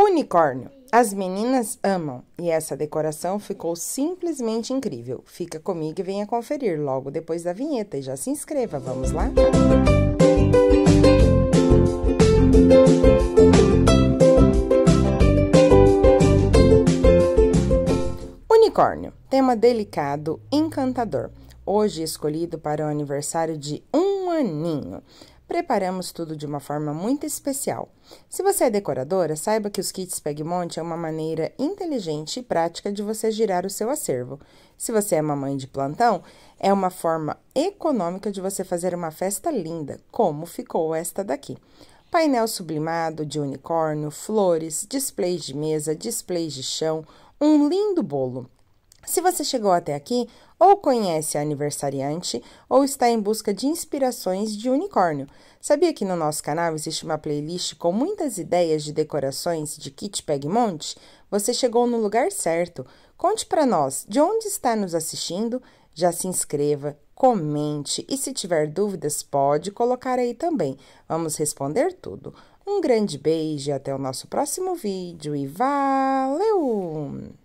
Unicórnio. As meninas amam e essa decoração ficou simplesmente incrível. Fica comigo e venha conferir logo depois da vinheta e já se inscreva. Vamos lá? Unicórnio, tema delicado, encantador. Hoje escolhido para o aniversário de um aninho preparamos tudo de uma forma muito especial. Se você é decoradora, saiba que os kits Pegmont é uma maneira inteligente e prática de você girar o seu acervo. Se você é mamãe de plantão, é uma forma econômica de você fazer uma festa linda, como ficou esta daqui. Painel sublimado de unicórnio, flores, displays de mesa, displays de chão, um lindo bolo. Se você chegou até aqui, ou conhece a aniversariante, ou está em busca de inspirações de unicórnio. Sabia que no nosso canal existe uma playlist com muitas ideias de decorações de kit Pegmonte? Você chegou no lugar certo. Conte para nós de onde está nos assistindo, já se inscreva, comente e se tiver dúvidas, pode colocar aí também. Vamos responder tudo. Um grande beijo e até o nosso próximo vídeo e valeu!